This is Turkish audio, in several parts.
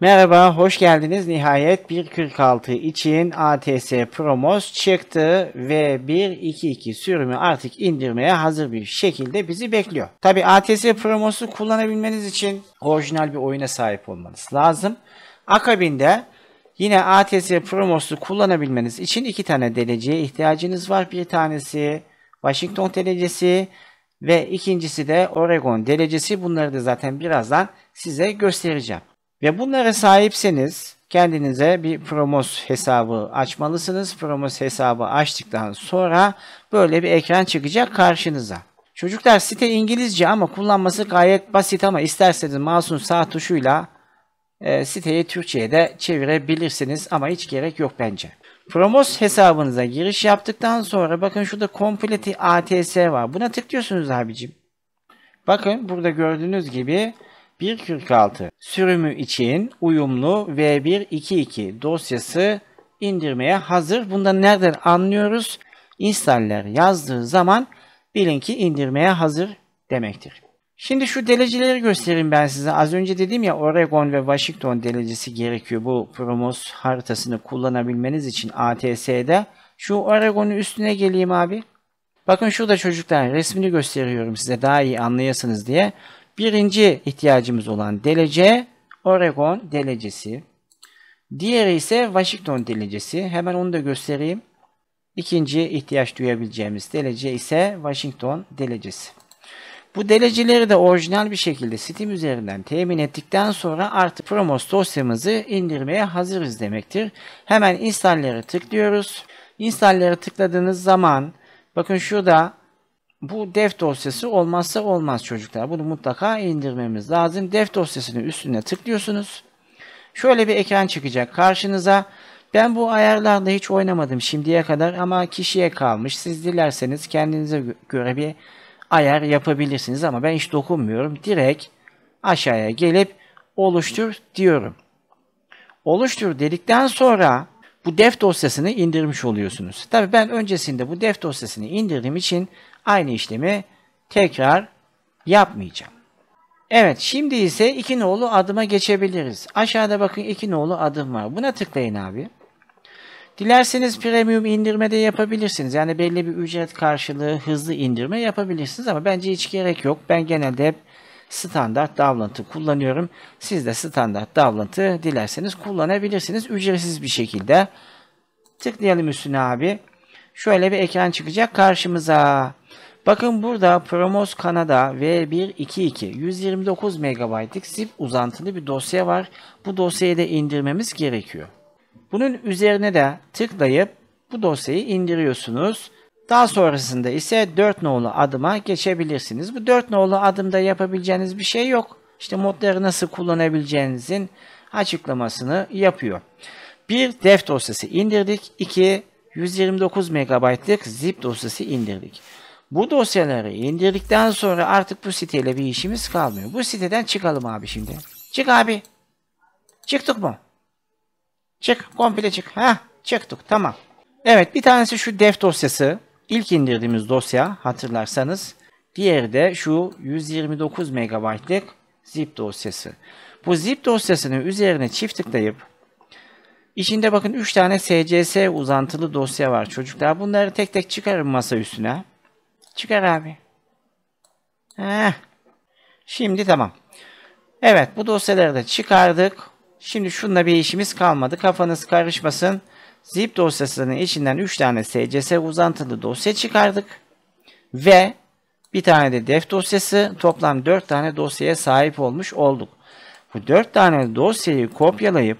Merhaba, hoş geldiniz. Nihayet 1.46 için ATS Promos çıktı ve 1.22 sürümü artık indirmeye hazır bir şekilde bizi bekliyor. Tabi ATS Promos'u kullanabilmeniz için orijinal bir oyuna sahip olmanız lazım. Akabinde yine ATS Promos'u kullanabilmeniz için iki tane dereceye ihtiyacınız var. Bir tanesi Washington derecesi ve ikincisi de Oregon derecesi. Bunları da zaten birazdan size göstereceğim. Ve bunlara sahipseniz kendinize bir promos hesabı açmalısınız. Promos hesabı açtıktan sonra böyle bir ekran çıkacak karşınıza. Çocuklar site İngilizce ama kullanması gayet basit ama isterseniz masum sağ tuşuyla e, siteyi Türkçe'ye de çevirebilirsiniz ama hiç gerek yok bence. Promos hesabınıza giriş yaptıktan sonra bakın şurada Complete ATS var. Buna tıklıyorsunuz abicim. Bakın burada gördüğünüz gibi 1.46 sürümü için uyumlu V1.2.2 dosyası indirmeye hazır. Bundan nereden anlıyoruz? Installer yazdığı zaman bilin ki indirmeye hazır demektir. Şimdi şu deleceleri göstereyim ben size. Az önce dedim ya Oregon ve Washington delecesi gerekiyor bu promos haritasını kullanabilmeniz için ATS'de. Şu Oregon'un üstüne geleyim abi. Bakın şurada çocuklar resmini gösteriyorum size daha iyi anlayasınız diye. Birinci ihtiyacımız olan delece Oregon delecesi. Diğeri ise Washington delecesi. Hemen onu da göstereyim. İkinci ihtiyaç duyabileceğimiz delece ise Washington delecesi. Bu deleceleri de orijinal bir şekilde Steam üzerinden temin ettikten sonra artık Promos dosyamızı indirmeye hazırız demektir. Hemen installere tıklıyoruz. Installere tıkladığınız zaman bakın şurada bu def dosyası olmazsa olmaz çocuklar. Bunu mutlaka indirmemiz lazım. Def dosyasının üstüne tıklıyorsunuz. Şöyle bir ekran çıkacak karşınıza. Ben bu ayarlarla hiç oynamadım şimdiye kadar ama kişiye kalmış. Siz dilerseniz kendinize göre bir ayar yapabilirsiniz ama ben hiç dokunmuyorum. Direkt aşağıya gelip oluştur diyorum. Oluştur dedikten sonra bu def dosyasını indirmiş oluyorsunuz. Tabii ben öncesinde bu def dosyasını indirdiğim için aynı işlemi tekrar yapmayacağım. Evet şimdi ise iki nolu adıma geçebiliriz. Aşağıda bakın iki nolu adım var. Buna tıklayın abi. Dilerseniz premium indirme de yapabilirsiniz. Yani belli bir ücret karşılığı hızlı indirme yapabilirsiniz ama bence hiç gerek yok. Ben genelde hep standart davlantı kullanıyorum. Siz de standart davlantı dilerseniz kullanabilirsiniz. Ücretsiz bir şekilde. Tıklayalım üstüne abi. Şöyle bir ekran çıkacak karşımıza. Bakın burada Promos Kanada V122 129 MB'lik zip uzantılı bir dosya var. Bu dosyayı da indirmemiz gerekiyor. Bunun üzerine de tıklayıp bu dosyayı indiriyorsunuz. Daha sonrasında ise 4 nolu adıma geçebilirsiniz. Bu 4 nolu adımda yapabileceğiniz bir şey yok. İşte modları nasıl kullanabileceğinizin açıklamasını yapıyor. Bir def dosyası indirdik. 2 129 MB'lık zip dosyası indirdik. Bu dosyaları indirdikten sonra artık bu siteyle bir işimiz kalmıyor. Bu siteden çıkalım abi şimdi. Çık abi. Çıktık mı? Çık. Komple çık. Ha, çıktık. Tamam. Evet bir tanesi şu def dosyası. İlk indirdiğimiz dosya hatırlarsanız. Diğeri de şu 129 MB'lık zip dosyası. Bu zip dosyasının üzerine çift tıklayıp içinde bakın 3 tane SCS uzantılı dosya var çocuklar. Bunları tek tek çıkarın masa üstüne. Çıkar abi. Heh. Şimdi tamam. Evet bu dosyaları da çıkardık. Şimdi şunla bir işimiz kalmadı. Kafanız karışmasın. Zip dosyasının içinden 3 tane SCS uzantılı dosya çıkardık. Ve bir tane de def dosyası toplam 4 tane dosyaya sahip olmuş olduk. Bu 4 tane dosyayı kopyalayıp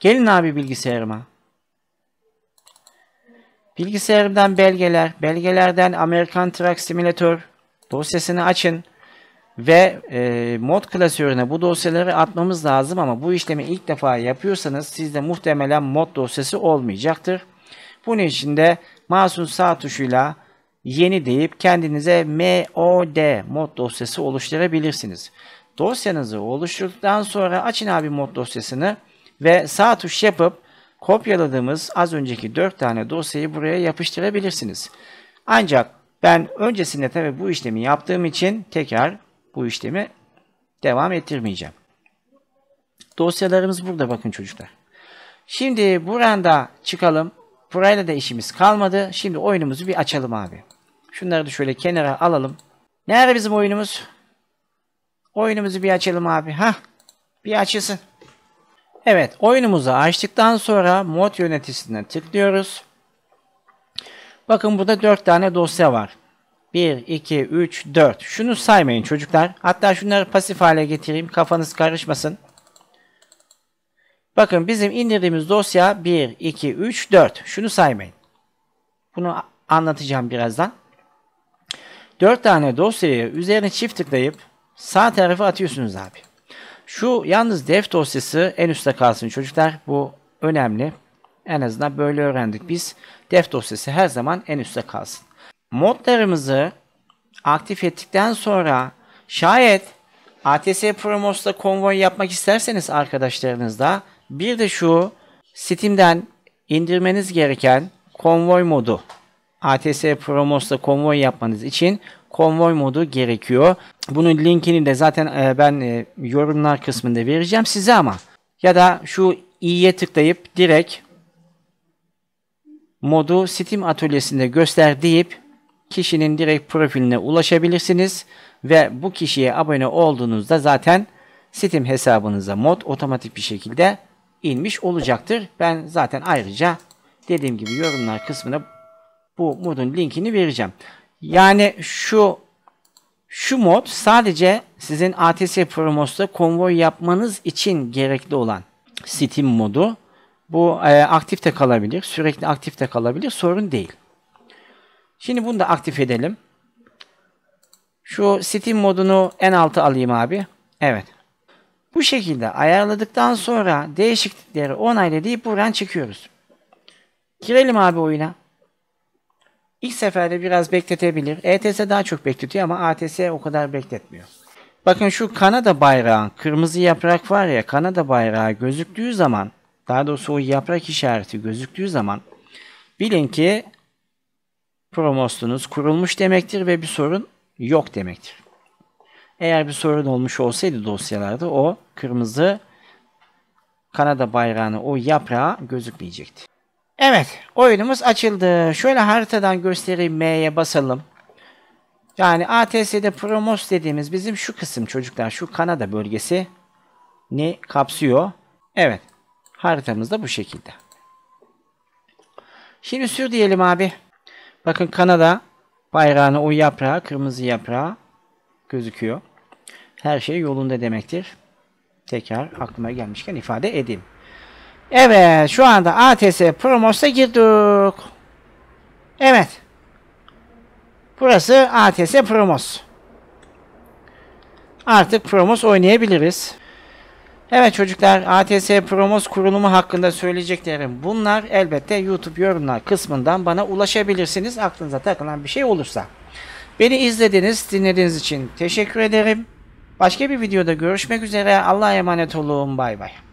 gelin abi bilgisayarıma Bilgisayarımdan belgeler, belgelerden American Truck Simulator dosyasını açın ve e, mod klasörüne bu dosyaları atmamız lazım ama bu işlemi ilk defa yapıyorsanız sizde muhtemelen mod dosyası olmayacaktır. Bunun için de masum sağ tuşuyla yeni deyip kendinize MOD mod dosyası oluşturabilirsiniz. Dosyanızı oluşturduktan sonra açın abi mod dosyasını ve sağ tuş yapıp kopyaladığımız az önceki 4 tane dosyayı buraya yapıştırabilirsiniz. Ancak ben öncesinde tabi bu işlemi yaptığım için tekrar bu işlemi devam ettirmeyeceğim. Dosyalarımız burada bakın çocuklar. Şimdi buranda çıkalım. Burayla da işimiz kalmadı. Şimdi oyunumuzu bir açalım abi. Şunları da şöyle kenara alalım. Nerede bizim oyunumuz? Oyunumuzu bir açalım abi. Ha? Bir açılsın. Evet oyunumuzu açtıktan sonra mod yöneticisine tıklıyoruz. Bakın burada 4 tane dosya var. 1, 2, 3, 4. Şunu saymayın çocuklar. Hatta şunları pasif hale getireyim. Kafanız karışmasın. Bakın bizim indirdiğimiz dosya 1, 2, 3, 4. Şunu saymayın. Bunu anlatacağım birazdan. 4 tane dosyayı üzerine çift tıklayıp sağ tarafa atıyorsunuz abi. Şu yalnız def dosyası en üstte kalsın çocuklar. Bu önemli. En azından böyle öğrendik biz. Def dosyası her zaman en üstte kalsın. Modlarımızı aktif ettikten sonra şayet ATS Promos'ta konvoy yapmak isterseniz arkadaşlarınızda bir de şu Steam'den indirmeniz gereken konvoy modu. ATS Promos'ta konvoy yapmanız için konvoy modu gerekiyor. Bunun linkini de zaten e, ben e, yorumlar kısmında vereceğim size ama ya da şu i'ye tıklayıp direkt modu Steam atölyesinde göster deyip kişinin direkt profiline ulaşabilirsiniz ve bu kişiye abone olduğunuzda zaten Steam hesabınıza mod otomatik bir şekilde inmiş olacaktır. Ben zaten ayrıca dediğim gibi yorumlar kısmına bu modun linkini vereceğim. Yani şu şu mod sadece sizin ATS Promos'ta konvoy yapmanız için gerekli olan Steam modu. Bu e, aktif de kalabilir. Sürekli aktif de kalabilir. Sorun değil. Şimdi bunu da aktif edelim. Şu Steam modunu en altı alayım abi. Evet. Bu şekilde ayarladıktan sonra değişiklikleri onayla deyip buradan çıkıyoruz. Girelim abi oyuna. İlk seferde biraz bekletebilir. ETS daha çok bekletiyor ama ATS o kadar bekletmiyor. Bakın şu Kanada bayrağı, kırmızı yaprak var ya Kanada bayrağı gözüktüğü zaman daha doğrusu o yaprak işareti gözüktüğü zaman bilin ki promostunuz kurulmuş demektir ve bir sorun yok demektir. Eğer bir sorun olmuş olsaydı dosyalarda o kırmızı Kanada bayrağını o yaprağı gözükmeyecekti. Evet oyunumuz açıldı. Şöyle haritadan göstereyim M'ye basalım. Yani ATS'de promos dediğimiz bizim şu kısım çocuklar şu Kanada bölgesi ne kapsıyor. Evet haritamız da bu şekilde. Şimdi sür diyelim abi. Bakın Kanada bayrağını, o yaprağı kırmızı yaprağı gözüküyor. Her şey yolunda demektir. Tekrar aklıma gelmişken ifade edeyim. Evet şu anda ATS Promos'a girdik. Evet. Burası ATS Promos. Artık Promos oynayabiliriz. Evet çocuklar ATS Promos kurulumu hakkında söyleyeceklerim bunlar. Elbette YouTube yorumlar kısmından bana ulaşabilirsiniz. Aklınıza takılan bir şey olursa. Beni izlediğiniz, dinlediğiniz için teşekkür ederim. Başka bir videoda görüşmek üzere. Allah'a emanet olun. Bay bay.